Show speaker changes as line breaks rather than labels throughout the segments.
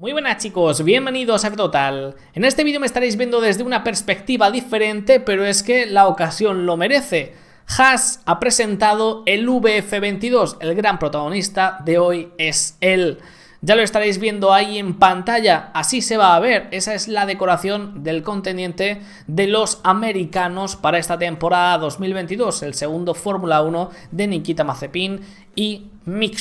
Muy buenas chicos, bienvenidos a Total. En este vídeo me estaréis viendo desde una perspectiva diferente, pero es que la ocasión lo merece. Haas ha presentado el VF22, el gran protagonista de hoy es él. Ya lo estaréis viendo ahí en pantalla, así se va a ver, esa es la decoración del contendiente de los americanos para esta temporada 2022, el segundo Fórmula 1 de Nikita Mazepin y Mick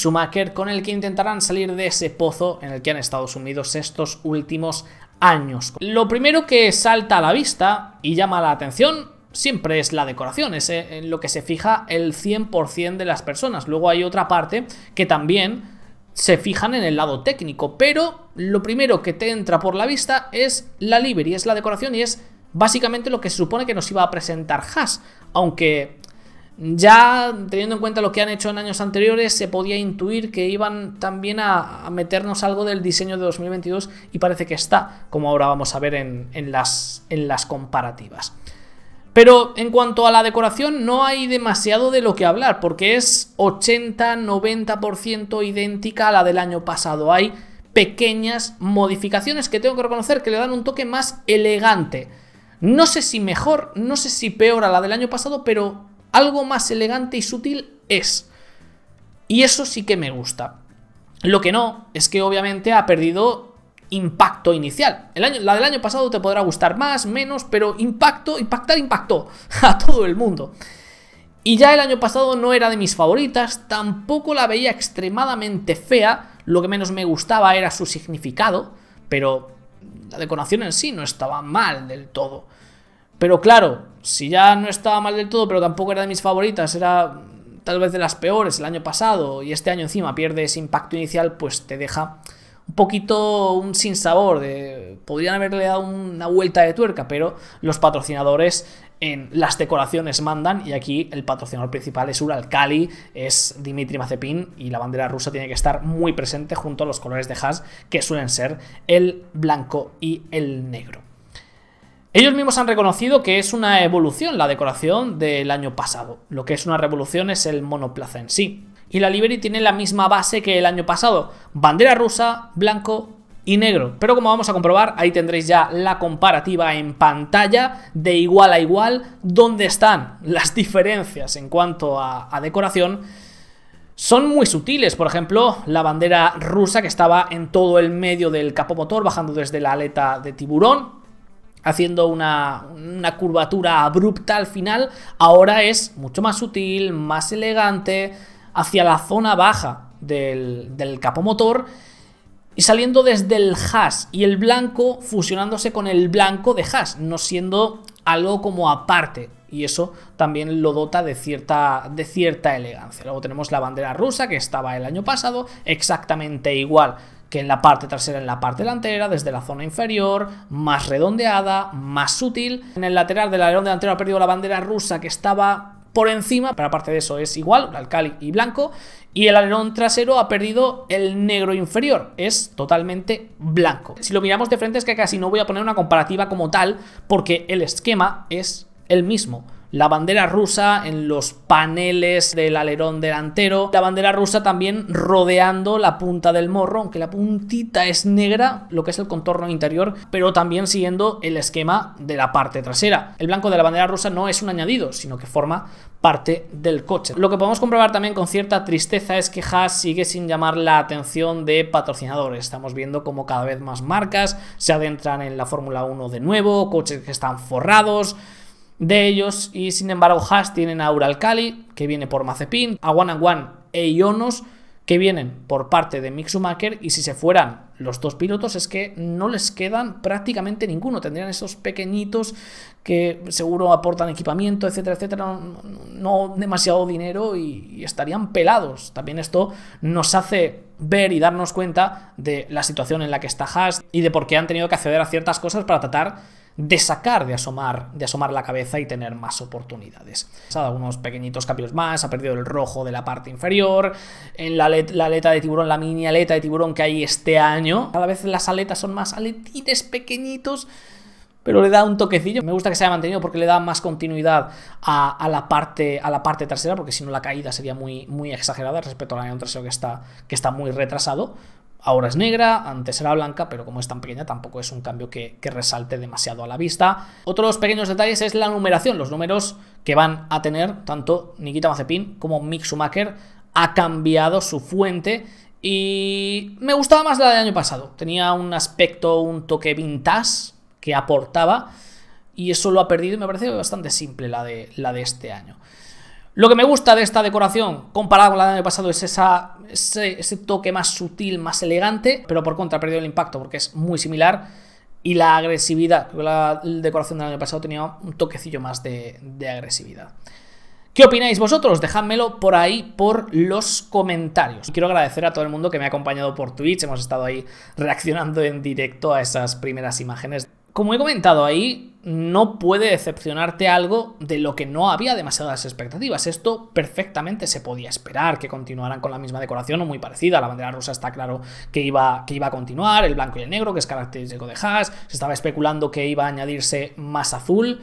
con el que intentarán salir de ese pozo en el que han estado sumidos estos últimos años. Lo primero que salta a la vista y llama la atención siempre es la decoración, es eh, en lo que se fija el 100% de las personas. Luego hay otra parte que también se fijan en el lado técnico, pero lo primero que te entra por la vista es la livery, es la decoración y es básicamente lo que se supone que nos iba a presentar Haas, aunque ya teniendo en cuenta lo que han hecho en años anteriores, se podía intuir que iban también a, meternos algo del diseño de 2022 y parece que está, como ahora vamos a ver en, las, en las comparativas. Pero en cuanto a la decoración, no hay demasiado de lo que hablar, porque es 80-90% idéntica a la del año pasado. Hay pequeñas modificaciones que tengo que reconocer que le dan un toque más elegante. No sé si mejor, no sé si peor a la del año pasado, pero algo más elegante y sutil es. Y eso sí que me gusta. Lo que no es que obviamente ha perdido impacto inicial. la del año pasado te podrá gustar más, menos, pero impacto, impactar, impactó a todo el mundo. Y ya el año pasado no era de mis favoritas, tampoco la veía extremadamente fea, lo que menos me gustaba era su significado, pero la decoración en sí no estaba mal del todo. Pero claro, si ya no estaba mal del todo, pero tampoco era de mis favoritas, era tal vez de las peores el año pasado y este año encima pierde ese impacto inicial, pues te deja un poquito un sinsabor. De, podrían haberle dado una vuelta de tuerca, pero los patrocinadores en las decoraciones mandan y aquí el patrocinador principal es Uralkali, es Dimitri Mazepin y la bandera rusa tiene que estar muy presente junto a los colores de Haas que suelen ser el blanco y el negro. Ellos mismos han reconocido que es una evolución la decoración del año pasado. Lo que es una revolución es el monoplaza en sí. Y la Liberty tiene la misma base que el año pasado. Bandera rusa, blanco y negro. Pero como vamos a comprobar, ahí tendréis ya la comparativa en pantalla de igual a igual, donde están las diferencias en cuanto a, a decoración son muy sutiles. Por ejemplo, la bandera rusa que estaba en todo el medio del capomotor, bajando desde la aleta de tiburón haciendo una, curvatura abrupta al final, ahora es mucho más sutil, más elegante, hacia la zona baja del, capomotor y saliendo desde el hash y el blanco fusionándose con el blanco de hash, no siendo algo como aparte. Y eso también lo dota de cierta elegancia. Luego tenemos la bandera rusa que estaba el año pasado, exactamente igual que en la parte trasera en la parte delantera, desde la zona inferior, más redondeada, más sutil. En el lateral del alerón delantero ha perdido la bandera rusa que estaba por encima, pero aparte de eso es igual, alcali y blanco, y el alerón trasero ha perdido el negro inferior, es totalmente blanco. Si lo miramos de frente es que casi no voy a poner una comparativa como tal, porque el esquema es el mismo la bandera rusa en los paneles del alerón delantero, la bandera rusa también rodeando la punta del morro, aunque la puntita es negra, lo que es el contorno interior, pero también siguiendo el esquema de la parte trasera. El blanco de la bandera rusa no es un añadido, sino que forma parte del coche. Lo que podemos comprobar también con cierta tristeza es que Haas sigue sin llamar la atención de patrocinadores. Estamos viendo como cada vez más marcas se adentran en la Fórmula 1 de nuevo, coches que están forrados, de ellos y sin embargo Haas tienen a kali que viene por Mazepin, a One and One e Ionos que vienen por parte de Mixumaker y si se fueran los dos pilotos es que no les quedan prácticamente ninguno, tendrían esos pequeñitos que seguro aportan equipamiento, etcétera, etcétera, no, demasiado dinero y, y estarían pelados. También esto nos hace ver y darnos cuenta de la situación en la que está Haas y de por qué han tenido que acceder a ciertas cosas para tratar de sacar, de asomar, de asomar la cabeza y tener más oportunidades. Ha dado unos pequeñitos cambios más, ha perdido el rojo de la parte inferior, en la, aleta de tiburón, la mini aleta de tiburón que hay este año. Cada vez las aletas son más aletines pequeñitos, pero le da un toquecillo. Me gusta que se haya mantenido porque le da más continuidad a, la, parte, a la parte trasera, porque si no la caída sería muy, muy exagerada respecto al año trasero que está, que está muy retrasado ahora es negra, antes era blanca, pero como es tan pequeña tampoco es un cambio que, resalte demasiado a la vista. Otro de los pequeños detalles es la numeración, los números que van a tener tanto Nikita Mazepin como Mick Schumacher ha cambiado su fuente y me gustaba más la del año pasado. Tenía un aspecto, un toque vintage que aportaba y eso lo ha perdido y me parece bastante simple la de, la de este año. Lo que me gusta de esta decoración, comparada con la del año pasado, es ese, toque más sutil, más elegante, pero por contra ha perdido el impacto porque es muy similar y la agresividad. La decoración del año pasado tenía un toquecillo más de, agresividad. ¿Qué opináis vosotros? Dejádmelo por ahí, por los comentarios. Y Quiero agradecer a todo el mundo que me ha acompañado por Twitch. Hemos estado ahí reaccionando en directo a esas primeras imágenes como he comentado ahí, no puede decepcionarte algo de lo que no había demasiadas expectativas. Esto perfectamente se podía esperar, que continuaran con la misma decoración o muy parecida. La bandera rusa está claro que iba, que iba a continuar, el blanco y el negro, que es característico de Haas. Se estaba especulando que iba a añadirse más azul.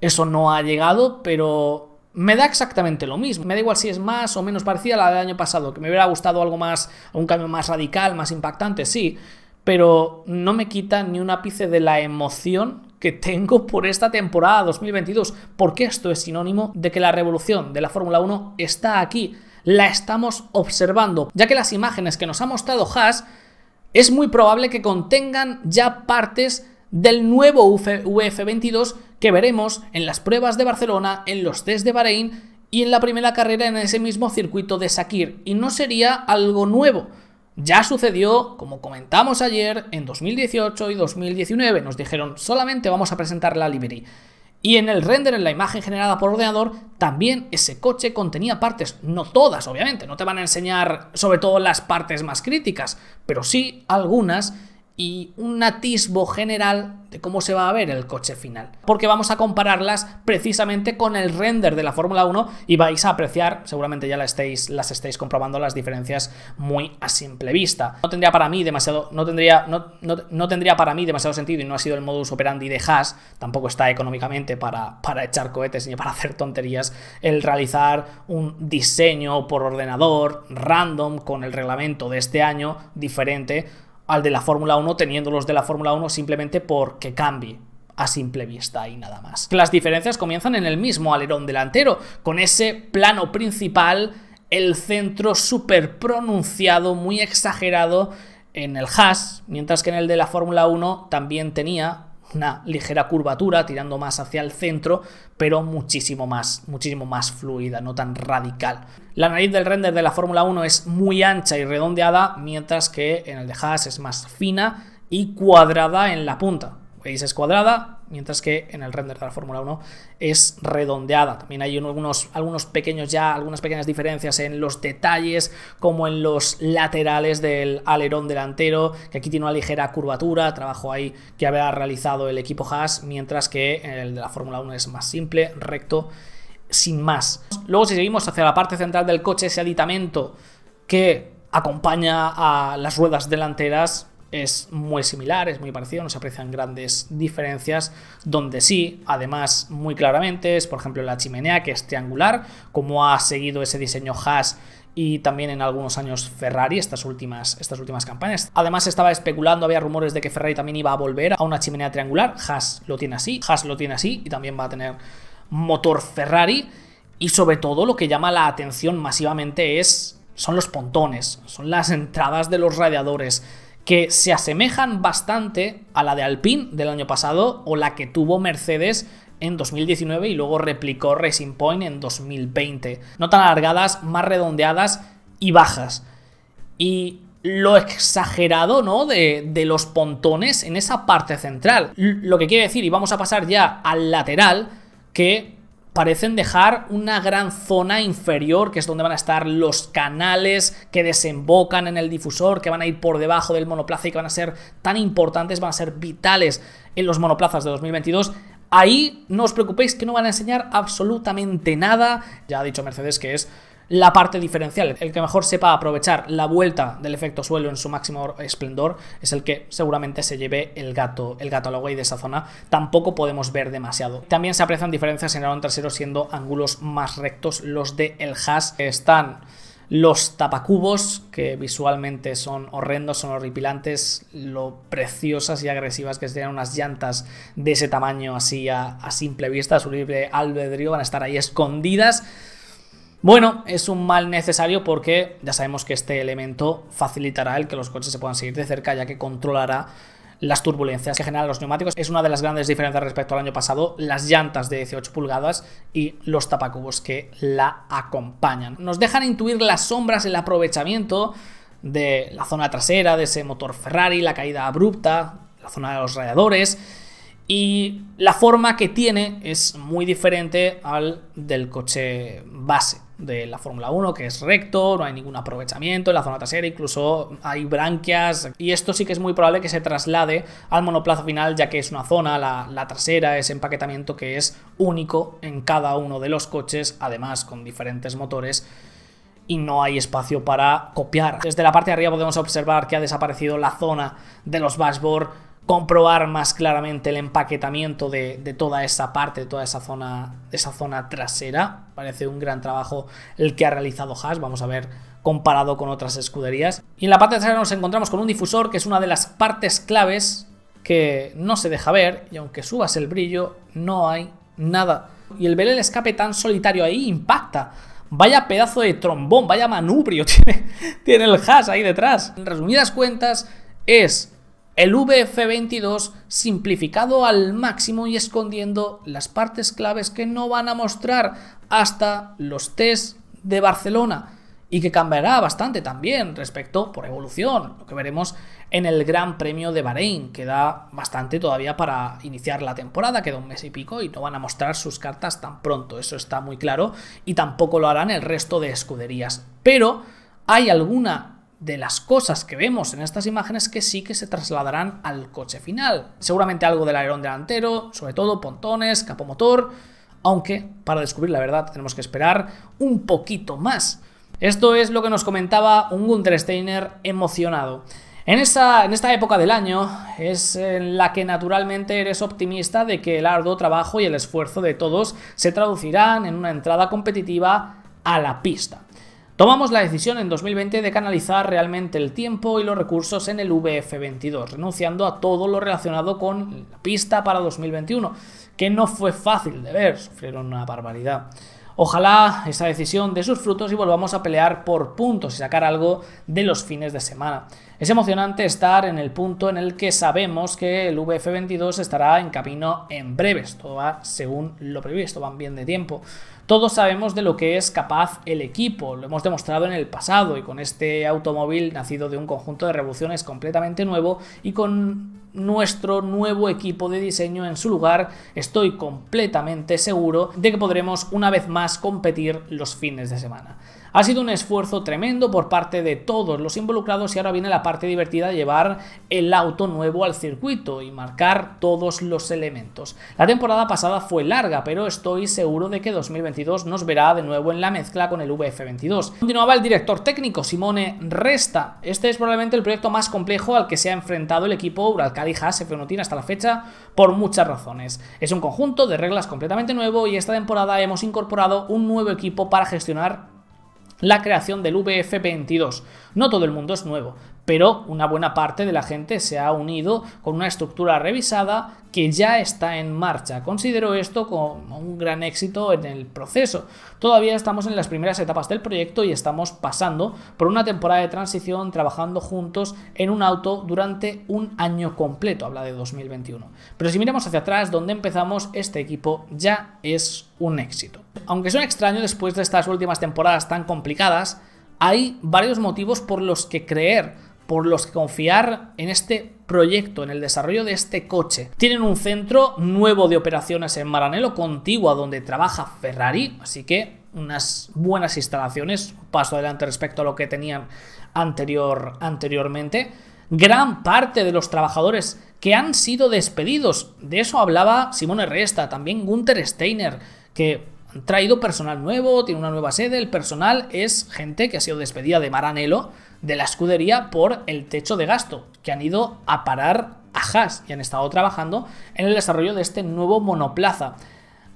Eso no ha llegado, pero me da exactamente lo mismo. Me da igual si es más o menos parecida a la del año pasado, que me hubiera gustado algo más, un cambio más radical, más impactante, sí pero no me quita ni un ápice de la emoción que tengo por esta temporada 2022, porque esto es sinónimo de que la revolución de la Fórmula 1 está aquí, la estamos observando, ya que las imágenes que nos ha mostrado Haas es muy probable que contengan ya partes del nuevo UF22 que veremos en las pruebas de Barcelona, en los test de Bahrein y en la primera carrera en ese mismo circuito de Sakir. Y no sería algo nuevo, ya sucedió, como comentamos ayer, en 2018 y 2019. Nos dijeron, solamente vamos a presentar la livery. Y en el render, en la imagen generada por ordenador, también ese coche contenía partes, no todas obviamente, no te van a enseñar sobre todo las partes más críticas, pero sí algunas y un atisbo general de cómo se va a ver el coche final. Porque vamos a compararlas precisamente con el render de la Fórmula 1 y vais a apreciar, seguramente ya la estéis, las estáis comprobando, las diferencias muy a simple vista. No tendría para mí demasiado, no tendría, no, no, tendría para mí demasiado sentido y no ha sido el modus operandi de Haas, tampoco está económicamente para, para echar cohetes ni para hacer tonterías, el realizar un diseño por ordenador random con el reglamento de este año diferente al de la Fórmula 1 teniendo los de la Fórmula 1 simplemente porque cambie a simple vista y nada más. Las diferencias comienzan en el mismo alerón delantero, con ese plano principal, el centro súper pronunciado, muy exagerado en el Haas, mientras que en el de la Fórmula 1 también tenía una ligera curvatura tirando más hacia el centro, pero muchísimo más, muchísimo más fluida, no tan radical. La nariz del render de la Fórmula 1 es muy ancha y redondeada, mientras que en el de Haas es más fina y cuadrada en la punta. ¿Veis? Es cuadrada, mientras que en el render de la Fórmula 1 es redondeada. También hay algunos, algunos pequeños ya, algunas pequeñas diferencias en los detalles, como en los laterales del alerón delantero, que aquí tiene una ligera curvatura, trabajo ahí que había realizado el equipo Haas, mientras que el de la Fórmula 1 es más simple, recto, sin más. Luego si seguimos hacia la parte central del coche, ese aditamento que acompaña a las ruedas delanteras, es muy similar, es muy parecido, no se aprecian grandes diferencias, donde sí, además muy claramente, es por ejemplo la chimenea que es triangular, como ha seguido ese diseño Haas y también en algunos años Ferrari, estas últimas, estas últimas campañas. Además estaba especulando, había rumores de que Ferrari también iba a volver a una chimenea triangular, Haas lo tiene así, Haas lo tiene así y también va a tener motor Ferrari y sobre todo lo que llama la atención masivamente es son los pontones, son las entradas de los radiadores que se asemejan bastante a la de Alpine del año pasado o la que tuvo Mercedes en 2019 y luego replicó Racing Point en 2020. No tan alargadas, más redondeadas y bajas. Y lo exagerado, ¿no? De, de, los pontones en esa parte central. Lo que quiere decir, y vamos a pasar ya al lateral, que parecen dejar una gran zona inferior, que es donde van a estar los canales que desembocan en el difusor, que van a ir por debajo del monoplaza y que van a ser tan importantes, van a ser vitales en los monoplazas de 2022. Ahí no os preocupéis que no van a enseñar absolutamente nada. Ya ha dicho Mercedes que es la parte diferencial. El que mejor sepa aprovechar la vuelta del efecto suelo en su máximo esplendor es el que seguramente se lleve el gato, el gato al de esa zona. Tampoco podemos ver demasiado. También se aprecian diferencias en el avión trasero siendo ángulos más rectos los de el Haas están los tapacubos, que visualmente son horrendos, son horripilantes, lo preciosas y agresivas que serían unas llantas de ese tamaño así a, a simple vista, a su libre albedrío, van a estar ahí escondidas bueno, es un mal necesario porque ya sabemos que este elemento facilitará el que los coches se puedan seguir de cerca ya que controlará las turbulencias que generan los neumáticos. Es una de las grandes diferencias respecto al año pasado, las llantas de 18 pulgadas y los tapacubos que la acompañan. Nos dejan intuir las sombras, el aprovechamiento de la zona trasera, de ese motor Ferrari, la caída abrupta, la zona de los radiadores y la forma que tiene es muy diferente al del coche base de la Fórmula 1, que es recto, no hay ningún aprovechamiento en la zona trasera, incluso hay branquias, y esto sí que es muy probable que se traslade al monoplaza final, ya que es una zona, la, trasera, ese empaquetamiento que es único en cada uno de los coches, además con diferentes motores y no hay espacio para copiar. Desde la parte de arriba podemos observar que ha desaparecido la zona de los dashboard comprobar más claramente el empaquetamiento de, toda esa parte, de toda esa zona, esa zona trasera. Parece un gran trabajo el que ha realizado Haas. Vamos a ver comparado con otras escuderías. Y en la parte trasera nos encontramos con un difusor que es una de las partes claves que no se deja ver y aunque subas el brillo no hay nada. Y el ver el escape tan solitario ahí impacta. Vaya pedazo de trombón, vaya manubrio tiene, tiene el Haas ahí detrás. En resumidas cuentas, es el VF22 simplificado al máximo y escondiendo las partes claves que no van a mostrar hasta los test de Barcelona y que cambiará bastante también respecto por evolución, lo que veremos en el Gran Premio de Bahrein, que da bastante todavía para iniciar la temporada, queda un mes y pico y no van a mostrar sus cartas tan pronto, eso está muy claro, y tampoco lo harán el resto de escuderías. Pero hay alguna de las cosas que vemos en estas imágenes que sí que se trasladarán al coche final. Seguramente algo del alerón delantero, sobre todo pontones, capomotor, aunque para descubrir la verdad tenemos que esperar un poquito más. Esto es lo que nos comentaba un Gunther Steiner emocionado. En, en esta época del año es en la que naturalmente eres optimista de que el arduo trabajo y el esfuerzo de todos se traducirán en una entrada competitiva a la pista. Tomamos la decisión en 2020 de canalizar realmente el tiempo y los recursos en el VF22, renunciando a todo lo relacionado con la pista para 2021, que no fue fácil de ver, sufrieron una barbaridad. Ojalá esa decisión dé sus frutos y volvamos a pelear por puntos y sacar algo de los fines de semana. Es emocionante estar en el punto en el que sabemos que el VF22 estará en camino en breves, todo va según lo previsto, van bien de tiempo. Todos sabemos de lo que es capaz el equipo, lo hemos demostrado en el pasado y con este automóvil nacido de un conjunto de revoluciones completamente nuevo y con nuestro nuevo equipo de diseño en su lugar, estoy completamente seguro de que podremos una vez más competir los fines de semana. Ha sido un esfuerzo tremendo por parte de todos los involucrados y ahora viene la parte divertida de llevar el auto nuevo al circuito y marcar todos los elementos. La temporada pasada fue larga, pero estoy seguro de que 2022 nos verá de nuevo en la mezcla con el VF22. Continuaba el director técnico Simone Resta. Este es probablemente el proyecto más complejo al que se ha enfrentado el equipo Huracán se sf no tiene hasta la fecha por muchas razones. Es un conjunto de reglas completamente nuevo y esta temporada hemos incorporado un nuevo equipo para gestionar la creación del VF22. No todo el mundo es nuevo, pero una buena parte de la gente se ha unido con una estructura revisada que ya está en marcha. Considero esto como un gran éxito en el proceso. Todavía estamos en las primeras etapas del proyecto y estamos pasando por una temporada de transición trabajando juntos en un auto durante un año completo, habla de 2021. Pero si miramos hacia atrás, donde empezamos, este equipo ya es un éxito. Aunque suena extraño después de estas últimas temporadas tan complicadas, hay varios motivos por los que creer por los que confiar en este proyecto, en el desarrollo de este coche. Tienen un centro nuevo de operaciones en Maranelo... contiguo a donde trabaja Ferrari, así que unas buenas instalaciones, paso adelante respecto a lo que tenían anterior, anteriormente. Gran parte de los trabajadores que han sido despedidos, de eso hablaba Simone Resta, también Gunther Steiner, que han traído personal nuevo, tiene una nueva sede, el personal es gente que ha sido despedida de Maranello, de la escudería por el techo de gasto, que han ido a parar a Haas y han estado trabajando en el desarrollo de este nuevo monoplaza.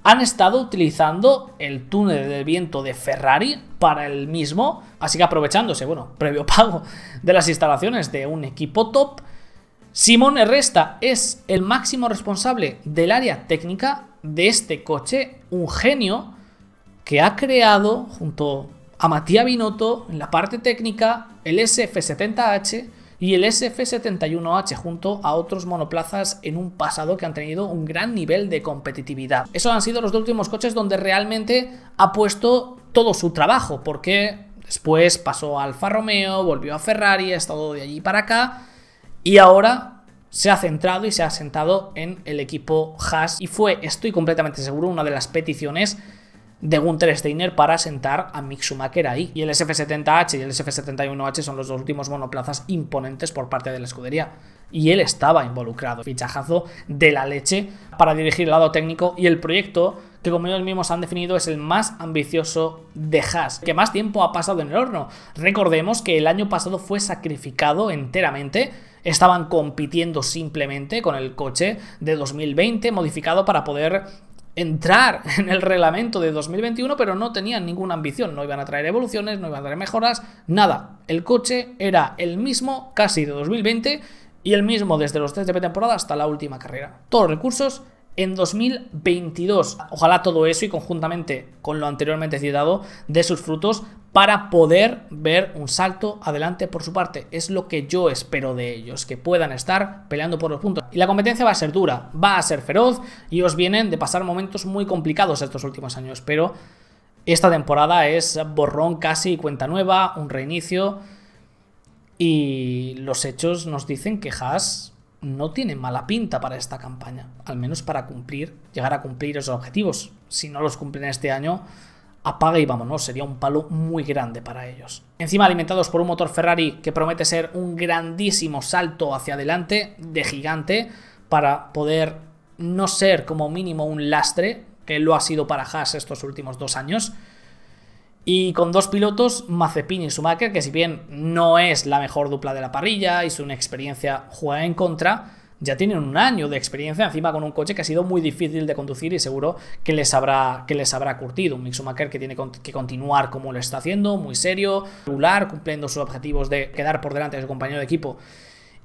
Han estado utilizando el túnel de viento de Ferrari para el mismo, así que aprovechándose, bueno, previo pago de las instalaciones de un equipo top, Simón Resta es el máximo responsable del área técnica de este coche, un genio que ha creado junto a Matías Binotto en la parte técnica, el SF70H y el SF71H junto a otros monoplazas en un pasado que han tenido un gran nivel de competitividad. Esos han sido los dos últimos coches donde realmente ha puesto todo su trabajo, porque después pasó a Alfa Romeo, volvió a Ferrari, ha estado de allí para acá y ahora se ha centrado y se ha sentado en el equipo Haas y fue, estoy completamente seguro, una de las peticiones de Gunther Steiner para sentar a Mick Schumacher ahí. Y el SF70H y el SF71H son los dos últimos monoplazas imponentes por parte de la escudería. Y él estaba involucrado. Fichajazo de la leche para dirigir el lado técnico y el proyecto que como ellos mismos han definido es el más ambicioso de Haas, que más tiempo ha pasado en el horno. Recordemos que el año pasado fue sacrificado enteramente, estaban compitiendo simplemente con el coche de 2020 modificado para poder entrar en el reglamento de 2021, pero no tenían ninguna ambición, no iban a traer evoluciones, no iban a traer mejoras, nada. El coche era el mismo casi de 2020 y el mismo desde los test de temporada hasta la última carrera. Todos los recursos en 2022. Ojalá todo eso y conjuntamente con lo anteriormente citado de sus frutos para poder ver un salto adelante por su parte. Es lo que yo espero de ellos, que puedan estar peleando por los puntos. Y la competencia va a ser dura, va a ser feroz y os vienen de pasar momentos muy complicados estos últimos años, pero esta temporada es borrón casi cuenta nueva, un reinicio y los hechos nos dicen que has no tiene mala pinta para esta campaña, al menos para cumplir, llegar a cumplir esos objetivos. Si no los cumplen este año, apaga y vámonos, sería un palo muy grande para ellos. Encima alimentados por un motor Ferrari que promete ser un grandísimo salto hacia adelante de gigante para poder no ser como mínimo un lastre, que lo ha sido para Haas estos últimos dos años, y con dos pilotos, Mazepin y Schumacher, que si bien no es la mejor dupla de la parrilla y su experiencia juega en contra, ya tienen un año de experiencia encima con un coche que ha sido muy difícil de conducir y seguro que les habrá, que les habrá curtido. Un Mick que tiene que continuar como lo está haciendo, muy serio, regular, cumpliendo sus objetivos de quedar por delante de su compañero de equipo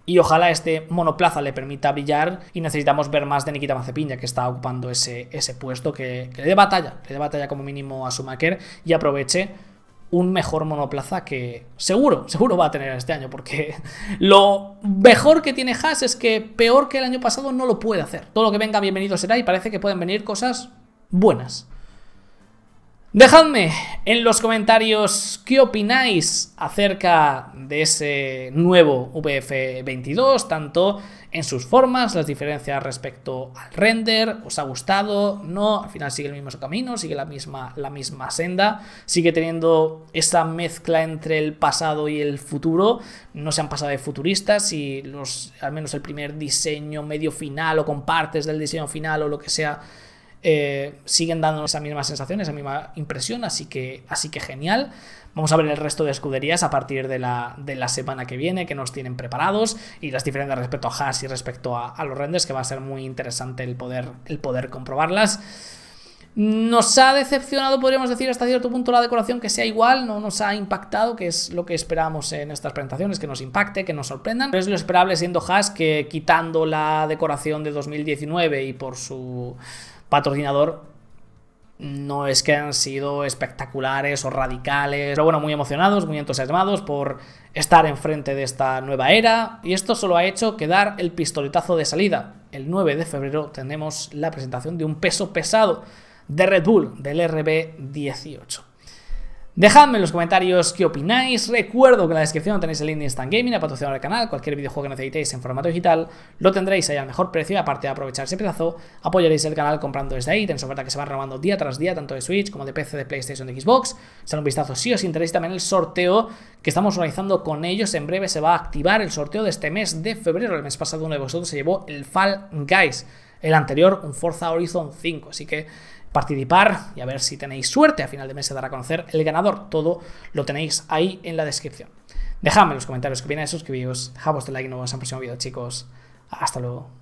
y ojalá este monoplaza le permita brillar y necesitamos ver más de Nikita Mazepin ya que está ocupando ese, ese puesto que, le dé batalla, le dé batalla como mínimo a Schumacher y aproveche un mejor monoplaza que seguro, seguro va a tener este año porque lo mejor que tiene Haas es que peor que el año pasado no lo puede hacer. Todo lo que venga bienvenido será y parece que pueden venir cosas buenas. Dejadme en los comentarios qué opináis acerca de ese nuevo VF22, tanto en sus formas, las diferencias respecto al render, os ha gustado, no, al final sigue el mismo camino, sigue la misma, la misma senda, sigue teniendo esa mezcla entre el pasado y el futuro, no se han pasado de futuristas y los, al menos el primer diseño medio final o con partes del diseño final o lo que sea eh, siguen dando esa misma sensación, esa misma impresión, así que, así que genial. Vamos a ver el resto de escuderías a partir de la, semana que viene, que nos tienen preparados, y las diferencias respecto a Haas y respecto a, los renders, que va a ser muy interesante el poder, el poder comprobarlas. Nos ha decepcionado, podríamos decir, hasta cierto punto la decoración que sea igual, no nos ha impactado, que es lo que esperamos en estas presentaciones, que nos impacte, que nos sorprendan. Pero es lo esperable siendo Haas que quitando la decoración de 2019 y por su patrocinador no es que han sido espectaculares o radicales, pero bueno, muy emocionados, muy entusiasmados por estar enfrente de esta nueva era y esto solo ha hecho quedar el pistoletazo de salida. El 9 de febrero tenemos la presentación de un peso pesado de Red Bull del RB18. Dejadme en los comentarios qué opináis. Recuerdo que en la descripción tenéis el link de Instant Gaming, a patrocinar al canal. Cualquier videojuego que necesitéis en formato digital lo tendréis ahí al mejor precio. Aparte de aprovechar ese pedazo, apoyaréis el canal comprando desde ahí. Tenso oferta que se va renovando día tras día, tanto de Switch como de PC, de PlayStation, de Xbox. Echad un vistazo si os interesa también el sorteo que estamos organizando con ellos. En breve se va a activar el sorteo de este mes de febrero. El mes pasado uno de vosotros se llevó el Fall Guys. El anterior, un Forza Horizon 5. Así que participar y a ver si tenéis suerte. A final de mes se dará a conocer el ganador. Todo lo tenéis ahí en la descripción. Dejadme en los comentarios que opináis, suscribíos, dejad de like y nos vemos en el próximo vídeo chicos. Hasta luego.